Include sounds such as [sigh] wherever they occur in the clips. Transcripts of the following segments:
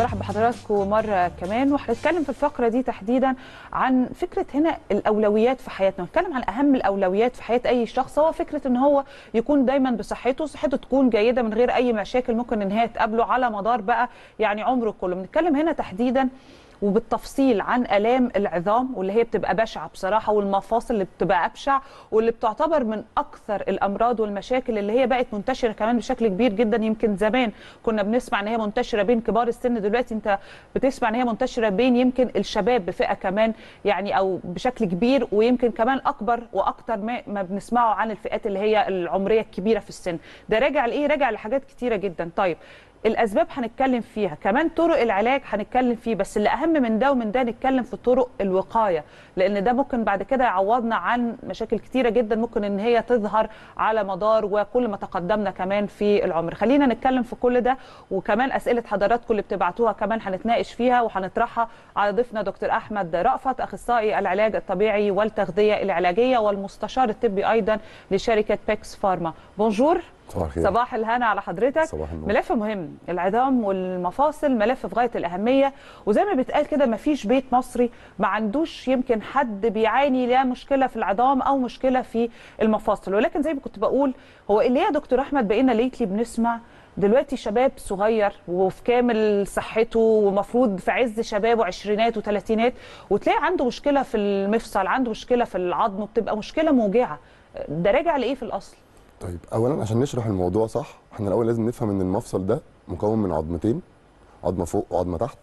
برحب بحضراتكم مره كمان وهنتكلم في الفقره دي تحديدا عن فكره هنا الاولويات في حياتنا هنتكلم عن اهم الاولويات في حياه اي شخص هو فكره ان هو يكون دايما بصحته صحته تكون جيده من غير اي مشاكل ممكن ان هي تقابله على مدار بقى يعني عمره كله بنتكلم هنا تحديدا وبالتفصيل عن الام العظام واللي هي بتبقى بشعه بصراحه والمفاصل اللي بتبقى ابشع واللي بتعتبر من اكثر الامراض والمشاكل اللي هي بقت منتشره كمان بشكل كبير جدا يمكن زمان كنا بنسمع ان هي منتشره بين كبار السن دلوقتي انت بتسمع ان هي منتشره بين يمكن الشباب بفئه كمان يعني او بشكل كبير ويمكن كمان اكبر واكثر ما, ما بنسمعه عن الفئات اللي هي العمريه الكبيره في السن ده راجع لايه راجع لحاجات كتيره جدا طيب الاسباب هنتكلم فيها كمان طرق العلاج هنتكلم فيه بس اللي اهم من ده ومن ده نتكلم في طرق الوقايه لان ده ممكن بعد كده يعوضنا عن مشاكل كتيره جدا ممكن ان هي تظهر على مدار وكل ما تقدمنا كمان في العمر خلينا نتكلم في كل ده وكمان اسئله حضراتكم اللي بتبعتوها كمان هنتناقش فيها وهنطرحها على ضيفنا دكتور احمد رأفت اخصائي العلاج الطبيعي والتغذيه العلاجيه والمستشار الطبي ايضا لشركه بيكس فارما بونجور صباح الخير صباح الهنا على حضرتك صباح النور. ملف مهم العظام والمفاصل ملف في غايه الاهميه وزي ما بيتقال كده ما فيش بيت مصري ما عندوش يمكن حد بيعاني لا مشكله في العظام او مشكله في المفاصل ولكن زي ما كنت بقول هو اللي يا دكتور احمد بقينا ليتلي بنسمع دلوقتي شباب صغير وفي كامل صحته ومفروض في عز شبابه عشرينات وثلاثينات وتلاقي عنده مشكله في المفصل عنده مشكله في العظم وبتبقى مشكله موجعه ده راجع لايه في الاصل طيب اولا عشان نشرح الموضوع صح احنا الاول لازم نفهم ان المفصل ده مكون من عظمتين عظمه فوق وعظمه تحت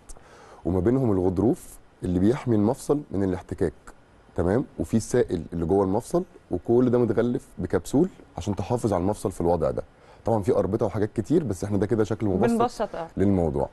وما بينهم الغضروف اللي بيحمي المفصل من الاحتكاك تمام وفي السائل اللي جوه المفصل وكل ده متغلف بكبسول عشان تحافظ على المفصل في الوضع ده طبعا في اربطه وحاجات كتير بس احنا ده كده شكل مبسط آه. للموضوع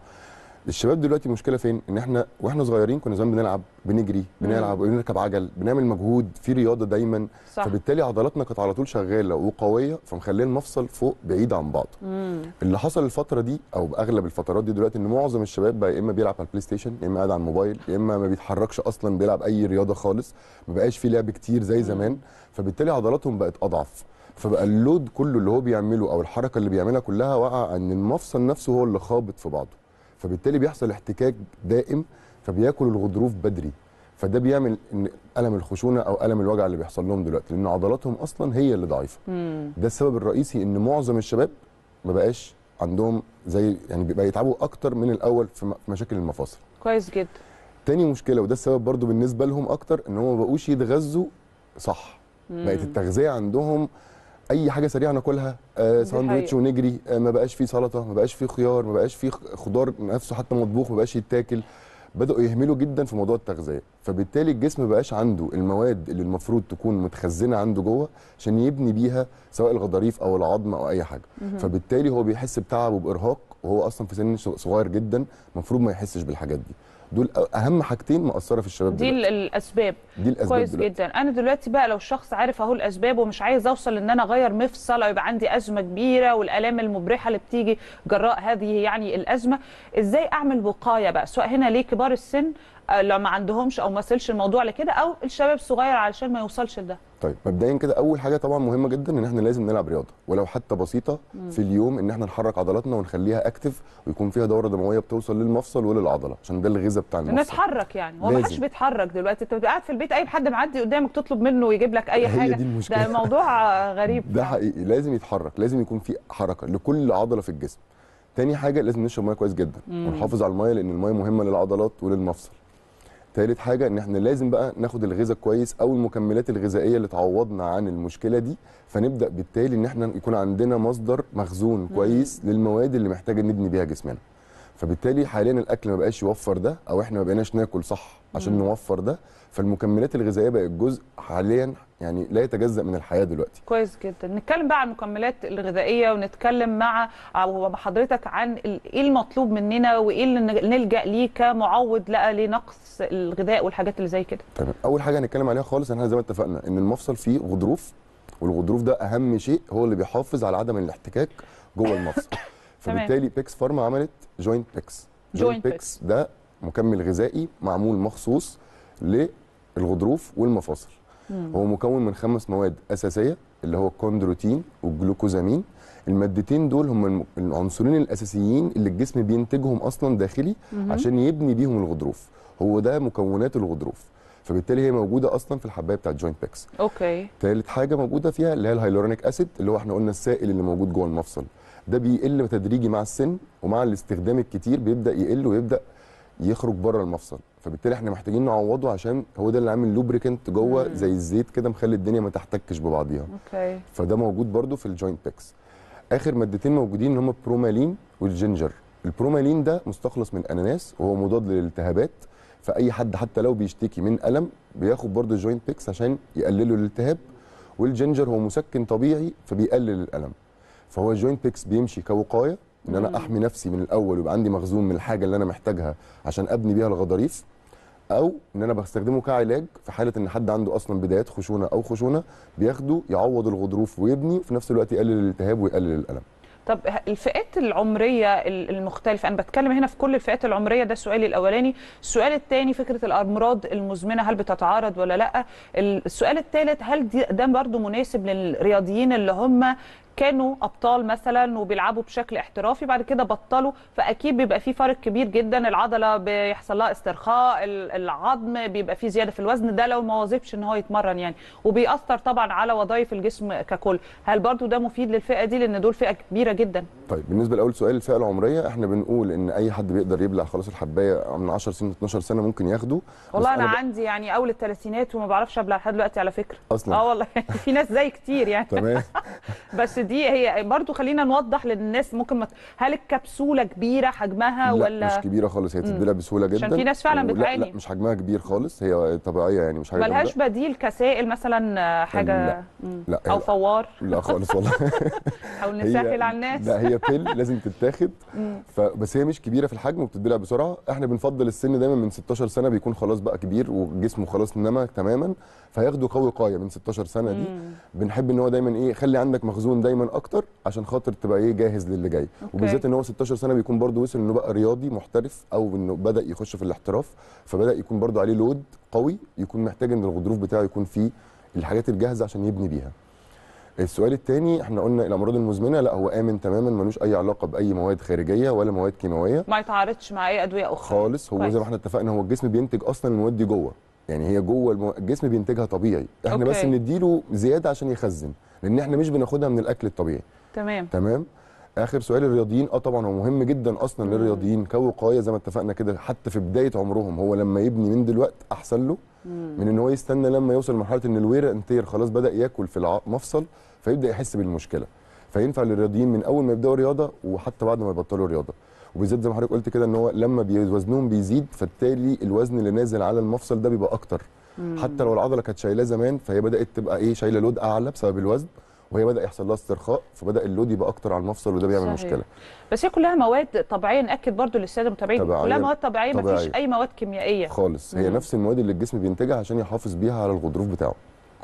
الشباب دلوقتي المشكله فين ان احنا واحنا صغيرين كنا زمان بنلعب بنجري بنلعب بنركب عجل بنعمل مجهود في رياضه دايما صح. فبالتالي عضلاتنا كانت على طول شغاله وقويه فمخليه المفصل فوق بعيد عن بعض مم. اللي حصل الفتره دي او باغلب الفترات دي دلوقتي ان معظم الشباب بقى يا اما بيلعب على البلاي ستيشن يا اما قاعد على الموبايل يا اما ما بيتحركش اصلا بيلعب اي رياضه خالص ما بقاش في لعب كتير زي زمان فبالتالي عضلاتهم بقت اضعف فبقى اللود كله اللي هو بيعمله او الحركه اللي بيعملها كلها واقعه ان المفصل نفسه هو اللي خابط في بعضه فبالتالي بيحصل احتكاك دائم فبياكل الغضروف بدري فده بيعمل ان الم الخشونه او الم الوجع اللي بيحصل لهم دلوقتي لان عضلاتهم اصلا هي اللي ضعيفه ده السبب الرئيسي ان معظم الشباب ما بقاش عندهم زي يعني بيبقى يتعبوا اكتر من الاول في مشاكل المفاصل كويس جدا تاني مشكله وده السبب برضو بالنسبه لهم اكتر ان هم ما بقوش يتغذوا صح بقت التغذيه عندهم اي حاجه سريعه ناكلها آه ساندوتش ونجري آه ما بقاش فيه سلطه ما بقاش فيه خيار ما بقاش فيه خضار نفسه حتى مطبوخ ما بقاش يتاكل بداوا يهملوا جدا في موضوع التغذيه فبالتالي الجسم ما بقاش عنده المواد اللي المفروض تكون متخزنه عنده جوه عشان يبني بيها سواء الغضاريف او العظم او اي حاجه فبالتالي هو بيحس بتعب وبارهاق وهو اصلا في سن صغير جدا المفروض ما يحسش بالحاجات دي دول اهم حاجتين مؤثره في الشباب دي دلوقتي. الاسباب دي الاسباب كويس دلوقتي. جدا انا دلوقتي بقى لو الشخص عارف اهو الاسباب ومش عايز اوصل ان انا اغير مفصل او يبقى عندي ازمه كبيره والالام المبرحه اللي بتيجي جراء هذه يعني الازمه ازاي اعمل وقايه بقى سواء هنا ليه كبار السن آه، لو ما عندهمش او ما وصلش الموضوع لكده او الشباب الصغير علشان ما يوصلش لده طيب مبدئيا كده اول حاجه طبعا مهمه جدا ان احنا لازم نلعب رياضه ولو حتى بسيطه مم. في اليوم ان احنا نحرك عضلاتنا ونخليها اكتف ويكون فيها دوره دمويه بتوصل للمفصل وللعضله عشان ده الغذاء بتاع المفصل نتحرك يعني هو ما حدش بيتحرك دلوقتي انت بتبقى قاعد في البيت اي حد معدي قدامك تطلب منه يجيب لك اي [laughs] حاجه ده موضوع [laughs] غريب ده حقيقي لازم يتحرك لازم يكون في حركه لكل عضله في الجسم تاني حاجه لازم نشرب ميه كويس جدا مم. ونحافظ على الميه لان الميه مهمه للعضلات وللمفصل ثالث حاجه ان احنا لازم بقى ناخد الغذاء كويس او المكملات الغذائيه اللي تعوضنا عن المشكله دي فنبدا بالتالي ان احنا يكون عندنا مصدر مخزون كويس للمواد اللي محتاجه نبني بيها جسمنا فبالتالي حاليا الاكل ما بقاش يوفر ده او احنا ما بقيناش ناكل صح عشان مم. نوفر ده فالمكملات الغذائيه بقت جزء حاليا يعني لا يتجزا من الحياه دلوقتي كويس جدا نتكلم بقى عن المكملات الغذائيه ونتكلم مع حضرتك عن ايه المطلوب مننا وايه اللي نلجا ليه كمعوض لنقص الغذاء والحاجات اللي زي كده تمام اول حاجه هنتكلم عليها خالص ان احنا زي ما اتفقنا ان المفصل فيه غضروف والغضروف ده اهم شيء هو اللي بيحافظ على عدم الاحتكاك جوه المفصل [coughs] فبالتالي بيكس فارما عملت جوينت بيكس جوينت بيكس ده مكمل غذائي معمول مخصوص للغضروف والمفاصل هو مكون من خمس مواد اساسيه اللي هو الكوندروتين والجلوكوزامين المادتين دول هم العنصرين الاساسيين اللي الجسم بينتجهم اصلا داخلي مم. عشان يبني بيهم الغضروف هو ده مكونات الغضروف فبالتالي هي موجوده اصلا في الحبايه بتاعت جوينت بيكس اوكي ثالث حاجه موجوده فيها اللي هي الهيلورونيك اسيد اللي هو احنا قلنا السائل اللي موجود جوه المفصل ده بيقل تدريجي مع السن ومع الاستخدام الكتير بيبدا يقل ويبدا يخرج بره المفصل فبالتالي احنا محتاجين نعوضه عشان هو ده اللي عامل لوبريكنت جوه زي الزيت كده مخلي الدنيا ما تحتكش ببعضيها اوكي فده موجود برده في الجوينت بيكس اخر مادتين موجودين اللي هم البرومالين والجينجر البرومالين ده مستخلص من اناناس وهو مضاد للالتهابات فاي حد حتى لو بيشتكي من الم بياخد برده الجوينت بيكس عشان يقللوا الالتهاب والجينجر هو مسكن طبيعي فبيقلل الالم فهو الجوينت بيكس بيمشي كوقايه ان انا احمي نفسي من الاول ويبقى عندي مخزون من الحاجه اللي انا محتاجها عشان ابني بيها الغضاريف او ان انا بستخدمه كعلاج في حاله ان حد عنده اصلا بدايات خشونه او خشونه بياخده يعوض الغضروف ويبني وفي نفس الوقت يقلل الالتهاب ويقلل الالم طب الفئات العمريه المختلفه انا بتكلم هنا في كل الفئات العمريه ده سؤالي الاولاني السؤال الثاني فكره الامراض المزمنه هل بتتعارض ولا لا السؤال الثالث هل ده برضو مناسب للرياضيين اللي هم كانوا ابطال مثلا وبيلعبوا بشكل احترافي بعد كده بطلوا فاكيد بيبقى في فرق كبير جدا العضله بيحصل لها استرخاء العظم بيبقى في زياده في الوزن ده لو ما واظبش ان هو يتمرن يعني وبيأثر طبعا على وظائف الجسم ككل هل برضو ده مفيد للفئه دي لان دول فئه كبيره جدا طيب بالنسبه لاول سؤال الفئه العمريه احنا بنقول ان اي حد بيقدر يبلع خلاص الحبايه من 10 سنين 12 سنه ممكن ياخده والله انا, أنا ب... عندي يعني اول الثلاثينات وما بعرفش ابلع لحد دلوقتي على فكره اصلا اه والله [laughs] في ناس زي كتير يعني تمام [laughs] بس دي هي برضو خلينا نوضح للناس ممكن مت... هل الكبسوله كبيره حجمها لا ولا مش كبيره خالص هي تتبلع بسهوله جدا عشان في ناس فعلا بتعاني لا, لا مش حجمها كبير خالص هي طبيعيه يعني مش حاجه ملهاش بديل كسائل مثلا آه، حاجه لا, لا او فوار لا خالص والله حاول [laughs] نسهل على الناس لا هي بيل لازم تتاخد بس هي مش كبيره في الحجم وبتتبلع بسرعه احنا بنفضل السن دايما من 16 سنه بيكون خلاص بقى كبير وجسمه خلاص نما تماما فياخدوا قوي قايه من 16 سنه دي بنحب ان هو دايما ايه خلي عندك مخزون دايما اكتر عشان خاطر تبقى ايه جاهز للي جاي وبالذات ان هو 16 سنه بيكون برده وصل انه بقى رياضي محترف او انه بدا يخش في الاحتراف فبدا يكون برده عليه لود قوي يكون محتاج ان الغضروف بتاعه يكون فيه الحاجات الجاهزه عشان يبني بيها السؤال الثاني احنا قلنا الامراض المزمنه لا هو امن تماما ملوش اي علاقه باي مواد خارجيه ولا مواد كيماويه ما يتعارضش مع اي ادويه اخرى خالص هو كويس. زي ما احنا اتفقنا هو الجسم بينتج اصلا المواد دي جوه يعني هي جوه الجسم بينتجها طبيعي احنا أوكي. بس بنديله زياده عشان يخزن لان احنا مش بناخدها من الاكل الطبيعي تمام تمام اخر سؤال الرياضيين اه طبعا هو مهم جدا اصلا للرياضيين كوقايه زي ما اتفقنا كده حتى في بدايه عمرهم هو لما يبني من دلوقتي احسن له مم. من ان هو يستنى لما يوصل لمرحله ان الوير انتير خلاص بدا ياكل في المفصل فيبدا يحس بالمشكله فينفع للرياضيين من اول ما يبداوا رياضه وحتى بعد ما يبطلوا رياضه وبالذات زي ما حضرتك قلت كده ان هو لما وزنهم بيزيد فبالتالي الوزن اللي نازل على المفصل ده بيبقى اكتر مم. حتى لو العضله كانت شايلاه زمان فهي بدات تبقى ايه شايله لود اعلى بسبب الوزن وهي بدا يحصل لها استرخاء فبدا اللود يبقى اكتر على المفصل وده بيعمل صحيح. مشكله بس هي كلها مواد طبيعيه ناكد برضو للساده المتابعين كلها مواد طبيعيه, طبيعية. مفيش اي مواد كيميائيه خالص مم. هي نفس المواد اللي الجسم بينتجها عشان يحافظ بيها على الغضروف بتاعه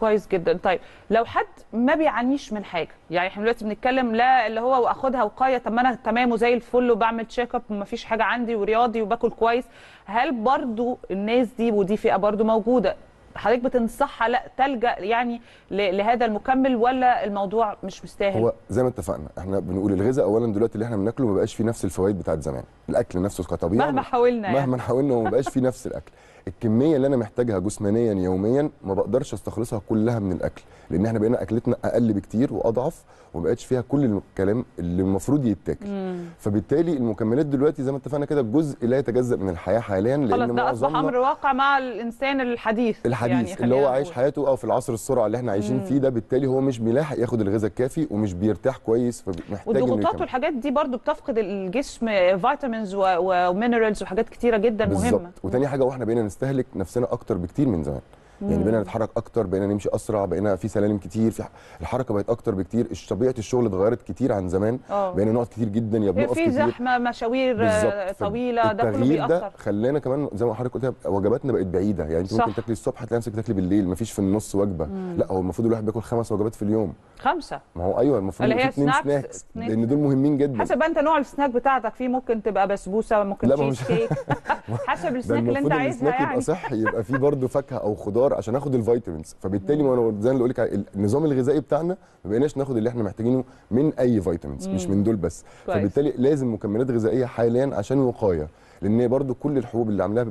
كويس جدا طيب لو حد ما بيعانيش من حاجه يعني احنا دلوقتي بنتكلم لا اللي هو واخدها وقايه طب ما انا تمام وزي الفل وبعمل تشيك اب وما فيش حاجه عندي ورياضي وباكل كويس هل برضو الناس دي ودي فئه برضو موجوده حضرتك بتنصحها لا تلجا يعني لهذا المكمل ولا الموضوع مش مستاهل هو زي ما اتفقنا احنا بنقول الغذاء اولا دلوقتي اللي احنا بناكله ما بقاش فيه نفس الفوائد بتاعت زمان الاكل نفسه كطبيعي مهما حاولنا يعني. مهما يعني. حاولنا وما بقاش فيه نفس الاكل الكميه اللي انا محتاجها جسمانيا يوميا ما بقدرش استخلصها كلها من الاكل لان احنا بقينا اكلتنا اقل بكتير واضعف وما بقتش فيها كل الكلام اللي المفروض يتاكل فبالتالي المكملات دلوقتي زي ما اتفقنا كده جزء لا يتجزا من الحياه حاليا لان ده اصبح امر واقع مع الانسان الحديث يعني الحديث يعني اللي هو عايش حياته او في العصر السرعه اللي احنا عايشين فيه ده بالتالي هو مش بيلاحق ياخد الغذاء الكافي ومش بيرتاح كويس فمحتاج والضغوطات والحاجات دي برضو بتفقد الجسم فيتامينز ومينرالز وحاجات كتيره جدا مهمه بالظبط وتاني حاجه واحنا بقينا بنستهلك نفسنا اكتر بكتير من زمان يعني بقينا نتحرك اكتر بقينا نمشي اسرع بقينا في سلالم كتير في الحركه بقت اكتر بكتير طبيعه الشغل اتغيرت كتير عن زمان أوه. بقينا نقعد كتير جدا يا بنقف كتير في زحمه مشاوير طويله ده كله بيأثر ده خلانا كمان زي ما حضرتك قلت وجباتنا بقت بعيده يعني انت صح. ممكن تاكلي الصبح تلاقي نفسك بتاكلي بالليل مفيش في النص وجبه مم. لا هو المفروض الواحد بياكل خمس وجبات في اليوم خمسه ما هو ايوه المفروض اللي هي اثنين سناكس لان دول مهمين جدا حسب انت نوع السناك بتاعتك في ممكن تبقى بسبوسه ممكن تشيز كيك [laughs] حسب السناك اللي انت عايزها يعني يبقى صحي يبقى في برضه فاكهه او خضار السعر عشان اخد الفيتامينز فبالتالي ما انا زي ما بقول لك النظام الغذائي بتاعنا ما بقيناش ناخد اللي احنا محتاجينه من اي فيتامينز مش من دول بس كويس. فبالتالي لازم مكملات غذائيه حاليا عشان وقايه لان برضو كل الحبوب اللي عاملاها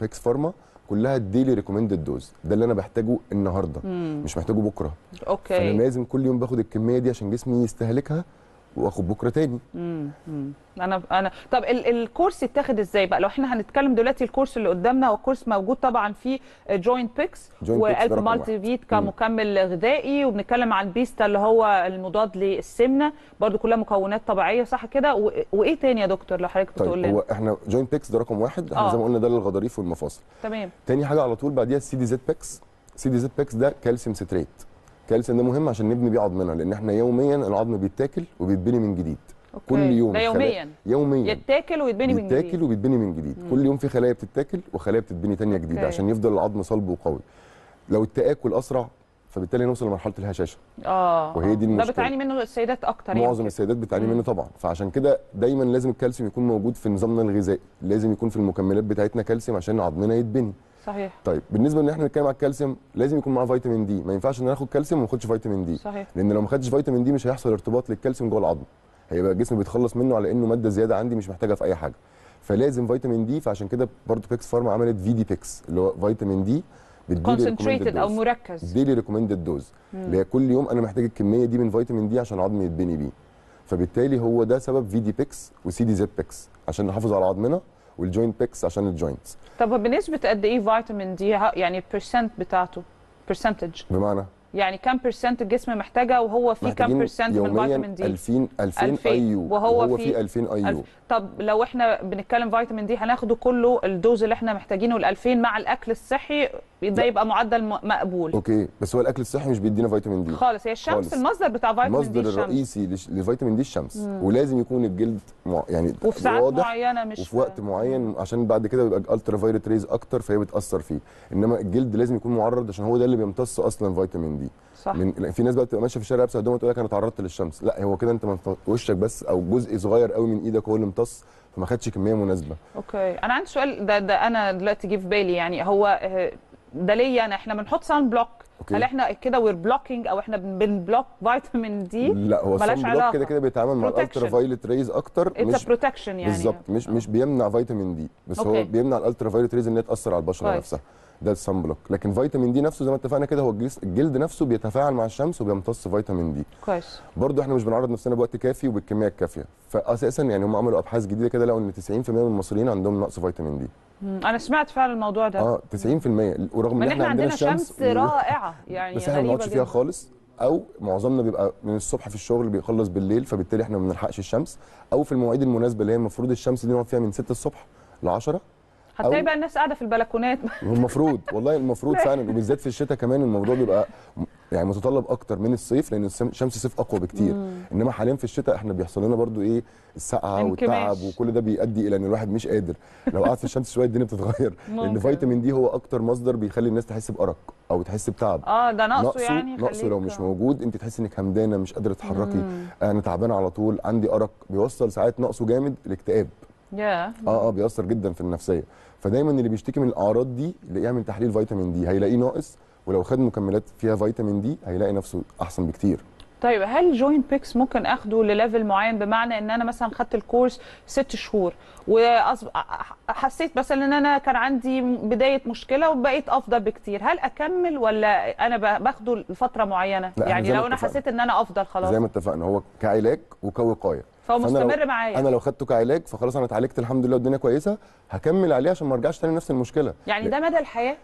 بيكس فارما كلها الديلي ريكومندد دوز ده اللي انا بحتاجه النهارده مم. مش محتاجه بكره اوكي فانا لازم كل يوم باخد الكميه دي عشان جسمي يستهلكها واخد بكره تاني امم انا انا طب الكورس يتاخد ازاي بقى لو احنا هنتكلم دلوقتي الكورس اللي قدامنا هو الكورس موجود طبعا في جوينت بيكس والف مالتي فيت كمكمل غذائي وبنتكلم عن بيستا اللي هو المضاد للسمنه برده كلها مكونات طبيعيه صح كده وايه تاني يا دكتور لو حضرتك بتقول طيب بتقول هو احنا جوينت بيكس ده رقم واحد احنا آه. زي ما قلنا ده للغضاريف والمفاصل تمام تاني حاجه على طول بعديها السي دي زد بيكس سي دي زد بيكس ده كالسيوم سيترات كالسيوم ده مهم عشان نبني بيه عظمنا لان احنا يوميا العظم بيتاكل وبيتبني من جديد أوكي. كل يوم ده يوميا يوميا يتاكل ويتبني من جديد يتاكل وبيتبني من جديد مم. كل يوم في خلايا بتتاكل وخلايا بتتبني ثانيه جديده عشان يفضل العظم صلب وقوي لو التاكل اسرع فبالتالي نوصل لمرحله الهشاشه اه وهي دي آه. المشكله ده بتعاني منه السيدات اكتر يعني. معظم السيدات بتعاني منه طبعا فعشان كده دايما لازم الكالسيوم يكون موجود في نظامنا الغذائي لازم يكون في المكملات بتاعتنا كالسيوم عشان عظمنا يتبني صحيح طيب بالنسبه ان احنا بنتكلم على الكالسيوم لازم يكون معاه فيتامين دي ما ينفعش ان ناخد كالسيوم وما ناخدش فيتامين دي صحيح لان لو ما خدتش فيتامين دي مش هيحصل ارتباط للكالسيوم جوه العظم هيبقى الجسم بيتخلص منه على انه ماده زياده عندي مش محتاجها في اي حاجه فلازم فيتامين دي فعشان كده برضه بيكس فارما عملت في دي بيكس اللي هو فيتامين دي كونسنتريتد او مركز ديلي ريكومندد دوز اللي هي كل يوم انا محتاج الكميه دي من فيتامين دي عشان عظمي يتبني بيه فبالتالي هو ده سبب في دي بيكس وسي دي زد بيكس عشان نحافظ على عظمنا والجوينت بيكس عشان الجوينتس طب بنسبه قد ايه فيتامين دي يعني البرسنت بتاعته برسنتج بمعنى يعني كام بيرسنت الجسم محتاجه وهو في كام بيرسنت من الفيتامين دي 2000 2000 اي يو وهو في 2000 اي يو طب لو احنا بنتكلم فيتامين دي هناخده كله الدوز اللي احنا محتاجينه ال2000 مع الاكل الصحي ده يبقى معدل مقبول اوكي بس هو الاكل الصحي مش بيدينا فيتامين دي خالص هي الشمس خالص. المصدر بتاع فيتامين دي الشمس المصدر الرئيسي لفيتامين دي الشمس مم. ولازم يكون الجلد مع يعني وفي ساعات معينه مش وفي وقت معين عشان بعد كده بيبقى الترا فايرت ريز اكتر فهي بتاثر فيه انما الجلد لازم يكون معرض عشان هو ده اللي بيمتص اصلا فيتامين دي دي صح من في ناس بقى بتبقى ماشيه في الشارع لابسه هدوم وتقول لك انا تعرضت للشمس لا هو كده انت وشك بس او جزء صغير قوي من ايدك هو اللي امتص فما خدش كميه مناسبه اوكي انا عندي سؤال ده, ده انا دلوقتي جه في بالي يعني هو آه، ده ليا انا يعني؟ احنا بنحط سان بلوك أوكي. هل احنا كده وير بلوكينج او احنا بنبلوك فيتامين دي لا هو سان بلوك كده كده بيتعامل مع الالترا فايلت ريز اكتر مش بروتكشن يعني بالظبط مش مش آه. بيمنع فيتامين دي بس أوكي. هو بيمنع الالترا فايلت ريز ان هي تاثر على البشره طيب. نفسها ده الصن بلوك لكن فيتامين دي نفسه زي ما اتفقنا كده هو الجلد نفسه بيتفاعل مع الشمس وبيمتص فيتامين دي كويس برضه احنا مش بنعرض نفسنا بوقت كافي وبالكميه الكافيه فاساسا يعني هم عملوا ابحاث جديده كده لقوا ان 90% من المصريين عندهم نقص فيتامين دي انا سمعت فعلا الموضوع ده اه 90% ورغم ان احنا عندنا شمس رائعه يعني بس احنا ما بنقعدش فيها خالص او معظمنا بيبقى من الصبح في الشغل بيخلص بالليل فبالتالي احنا ما بنلحقش الشمس او في المواعيد المناسبه اللي هي المفروض الشمس دي نقعد فيها من 6 الصبح ل 10 هتلاقي بقى الناس قاعده في البلكونات المفروض والله المفروض [laughs] فعلا وبالذات في الشتاء كمان الموضوع بيبقى يعني متطلب اكتر من الصيف لان شمس الصيف اقوى بكتير مم. انما حاليا في الشتاء احنا بيحصل لنا برضو ايه السقعه والتعب وكل ده بيؤدي الى ان الواحد مش قادر لو قعد في الشمس شويه الدنيا بتتغير [laughs] لان فيتامين دي هو اكتر مصدر بيخلي الناس تحس بارق او تحس بتعب اه ده نقصه, نقصه يعني نقصه لو مش آه. موجود انت تحسي انك همدانه مش قادره تتحركي انا تعبانه على طول عندي ارق بيوصل ساعات نقصه جامد الاكتئاب yeah. اه اه بيأثر جدا في النفسيه فدايما اللي بيشتكي من الاعراض دي اللي يعمل تحليل فيتامين دي هيلاقيه ناقص ولو خد مكملات فيها فيتامين دي هيلاقي نفسه احسن بكتير طيب هل جوين بيكس ممكن اخده لليفل معين بمعنى ان انا مثلا خدت الكورس ست شهور وحسيت مثلا ان انا كان عندي بدايه مشكله وبقيت افضل بكتير هل اكمل ولا انا باخده لفتره معينه يعني لو انا حسيت ان انا افضل خلاص زي ما اتفقنا هو كعلاج وكوقايه فهو مستمر معايا انا لو خدته كعلاج فخلاص انا اتعالجت الحمد لله والدنيا كويسه هكمل عليه عشان ما ارجعش تاني نفس المشكله يعني ده مدى الحياه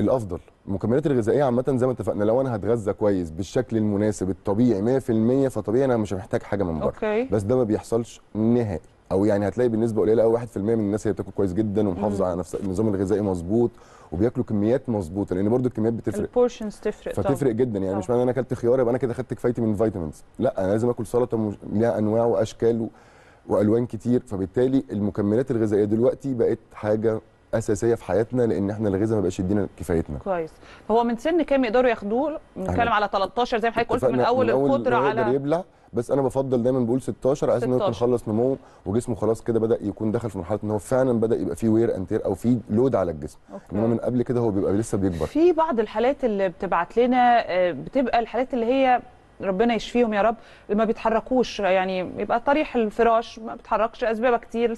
الافضل المكملات الغذائيه عامه زي ما اتفقنا لو انا هتغذى كويس بالشكل المناسب الطبيعي 100% فطبيعي انا مش محتاج حاجه من بره بس ده ما بيحصلش نهائي او يعني هتلاقي بالنسبه قليله قوي 1% من الناس هي بتاكل كويس جدا ومحافظه على نفس النظام الغذائي مظبوط وبياكلوا كميات مظبوطه لان برضو الكميات بتفرق البورشنز تفرق فتفرق طبعا. جدا يعني طبعا. مش معنى انا اكلت خيار يبقى انا كده خدت كفايتي من الفيتامينز لا انا لازم اكل سلطه مج... ليها انواع واشكال و... والوان كتير فبالتالي المكملات الغذائيه دلوقتي بقت حاجه اساسيه في حياتنا لان احنا الغذاء ما بقاش يدينا كفايتنا كويس هو من سن كام يقدروا ياخدوه بنتكلم على 13 زي ما حضرتك قلت من اول القدره على بس انا بفضل دايما بقول 16 عايز انه يكون خلص نمو وجسمه خلاص كده بدا يكون دخل في مرحله ان هو فعلا بدا يبقى فيه وير انتير او فيه لود على الجسم انما من قبل كده هو بيبقى لسه بيكبر في بعض الحالات اللي بتبعت لنا آه، بتبقى الحالات اللي هي ربنا يشفيهم يا رب اللي ما بيتحركوش يعني يبقى طريح الفراش ما بيتحركش اسباب كتير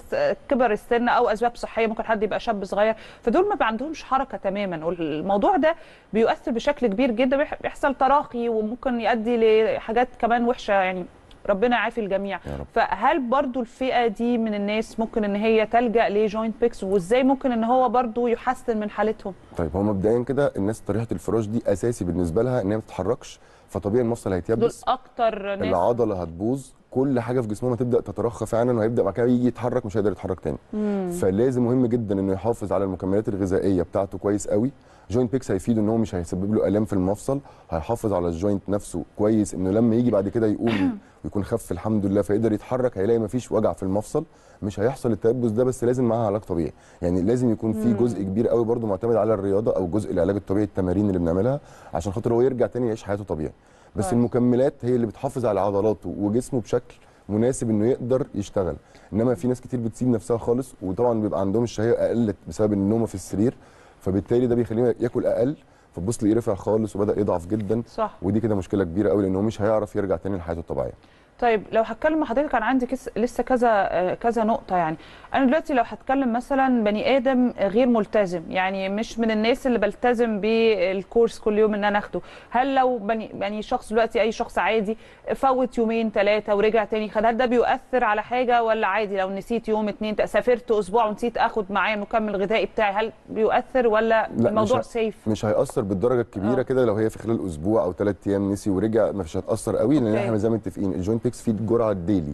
كبر السن او اسباب صحيه ممكن حد يبقى شاب صغير فدول ما عندهمش حركه تماما والموضوع ده بيؤثر بشكل كبير جدا بيحصل تراخي وممكن يؤدي لحاجات كمان وحشه يعني ربنا يعافي الجميع فهل برضو الفئه دي من الناس ممكن ان هي تلجا لجوينت بيكس وازاي ممكن ان هو برضو يحسن من حالتهم طيب هو مبدئيا كده الناس طريحه الفراش دي اساسي بالنسبه لها ان هي ما تتحركش فطبيعي المفصل هيتيبس دول اكتر ناس العضله هتبوظ كل حاجه في جسمهم هتبدا تترخى فعلا وهيبدا بعد كده يجي يتحرك مش هيقدر يتحرك تاني مم. فلازم مهم جدا انه يحافظ على المكملات الغذائيه بتاعته كويس قوي جوينت بيكس هيفيده ان هو مش هيسبب له الام في المفصل هيحافظ على الجوينت نفسه كويس انه لما يجي بعد كده يقوم [clears throat] ويكون خف الحمد لله فيقدر يتحرك هيلاقي مفيش وجع في المفصل مش هيحصل التيبس ده بس لازم معاها علاج طبيعي يعني لازم يكون في جزء كبير قوي برده معتمد على الرياضه او جزء العلاج الطبيعي التمارين اللي بنعملها عشان خاطر هو يرجع تاني يعيش حياته طبيعي بس طيب. المكملات هي اللي بتحافظ على عضلاته وجسمه بشكل مناسب انه يقدر يشتغل انما في ناس كتير بتسيب نفسها خالص وطبعا بيبقى عندهم الشهيه قلت بسبب النوم في السرير فبالتالي ده بيخليه ياكل اقل فتبص ليه رفع خالص وبدا يضعف جدا صح. ودي كده مشكله كبيره قوي لانه مش هيعرف يرجع تاني لحياته الطبيعيه طيب لو هتكلم مع حضرتك انا عندي كس لسه كذا آه، كذا نقطه يعني انا دلوقتي لو هتكلم مثلا بني ادم غير ملتزم يعني مش من الناس اللي بلتزم بالكورس كل يوم ان انا اخده هل لو بني يعني شخص دلوقتي اي شخص عادي فوت يومين ثلاثه ورجع تاني خد هل ده بيؤثر على حاجه ولا عادي لو نسيت يوم اثنين سافرت اسبوع ونسيت اخد معايا المكمل الغذائي بتاعي هل بيؤثر ولا الموضوع مش سيف مش هيأثر بالدرجه الكبيره آه. كده لو هي في خلال اسبوع او ثلاث ايام نسي ورجع مش هتأثر قوي لان احنا زي ما متفقين الجوينت 6 فيت الجرعه الديلي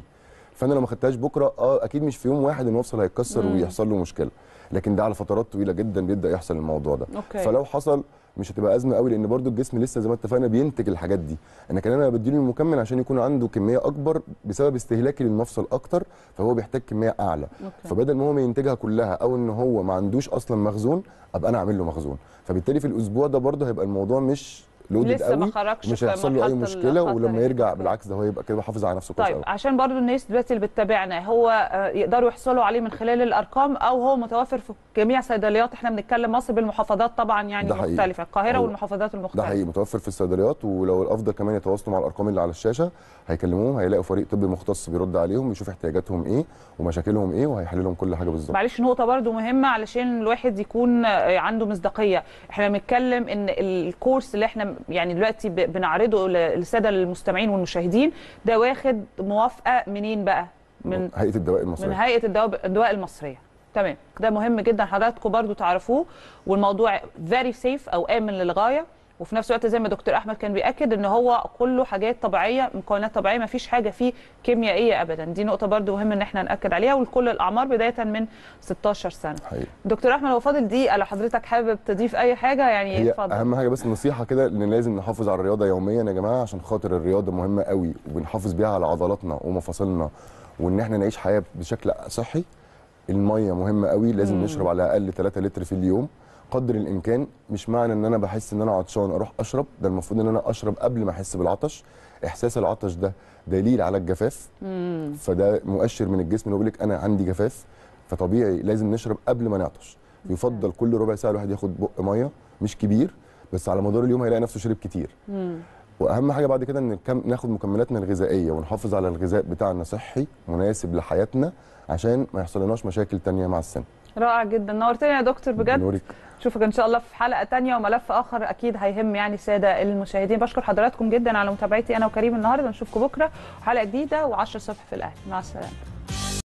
فانا لو ما خدتهاش بكره اه اكيد مش في يوم واحد المفصل هيتكسر مم. ويحصل له مشكله لكن ده على فترات طويله جدا بيبدا يحصل الموضوع ده أوكي. فلو حصل مش هتبقى ازمه قوي لان برده الجسم لسه زي ما اتفقنا بينتج الحاجات دي انا كان انا بديله المكمل عشان يكون عنده كميه اكبر بسبب استهلاكي للمفصل اكتر فهو بيحتاج كميه اعلى أوكي. فبدل ما هو ما ينتجها كلها او ان هو ما عندوش اصلا مخزون ابقى انا اعمل له مخزون فبالتالي في الاسبوع ده برده هيبقى الموضوع مش لودد قوي مش هيحصل له اي مشكله ولما يعني. يرجع بالعكس ده هو يبقى كده حافظ على نفسه كويس طيب عشان برضو الناس دلوقتي اللي بتتابعنا هو آه، يقدروا يحصلوا عليه من خلال الارقام او هو متوفر في جميع صيدليات احنا بنتكلم مصر بالمحافظات طبعا يعني مختلفه القاهره والمحافظات المختلفه ده حقيقي متوفر في الصيدليات ولو الافضل كمان يتواصلوا مع الارقام اللي على الشاشه هيكلموهم هيلاقوا فريق طبي مختص بيرد عليهم يشوف احتياجاتهم ايه ومشاكلهم ايه وهيحل لهم كل حاجه بالظبط معلش نقطه برضو مهمه علشان الواحد يكون آه، عنده مصداقيه احنا بنتكلم ان الكورس اللي احنا يعني دلوقتي بنعرضه للساده المستمعين والمشاهدين ده واخد موافقه منين بقى من هيئه الدواء المصريه من هيئه الدواء المصريه تمام ده مهم جدا حضراتكم برضو تعرفوه والموضوع فيري سيف او امن للغايه وفي نفس الوقت زي ما دكتور احمد كان بياكد ان هو كله حاجات طبيعيه مكونات طبيعيه ما فيش حاجه فيه كيميائيه ابدا دي نقطه برده مهم ان احنا ناكد عليها ولكل الاعمار بدايه من 16 سنه حقيقي. دكتور احمد لو فاضل دقيقه لو حضرتك حابب تضيف اي حاجه يعني اتفضل اهم حاجه بس نصيحه كده ان لازم نحافظ على الرياضه يوميا يا جماعه عشان خاطر الرياضه مهمه قوي وبنحافظ بيها على عضلاتنا ومفاصلنا وان احنا نعيش حياه بشكل صحي الميه مهمه قوي لازم مم. نشرب على الاقل 3 لتر في اليوم قدر الامكان مش معنى ان انا بحس ان انا عطشان اروح اشرب ده المفروض ان انا اشرب قبل ما احس بالعطش احساس العطش ده دليل على الجفاف مم. فده مؤشر من الجسم اللي بيقول لك انا عندي جفاف فطبيعي لازم نشرب قبل ما نعطش يفضل كل ربع ساعه الواحد ياخد بق ميه مش كبير بس على مدار اليوم هيلاقي نفسه شرب كتير مم. واهم حاجه بعد كده ان ناخد مكملاتنا الغذائيه ونحافظ على الغذاء بتاعنا صحي مناسب لحياتنا عشان ما يحصلناش مشاكل تانية مع السن رائع جدا نورتنا يا دكتور بجد نورك نشوفك ان شاء الله في حلقه ثانيه وملف اخر اكيد هيهم يعني الساده المشاهدين بشكر حضراتكم جدا على متابعتي انا وكريم النهارده نشوفكم بكره حلقه جديده و10 الصبح في الاهلي مع السلامه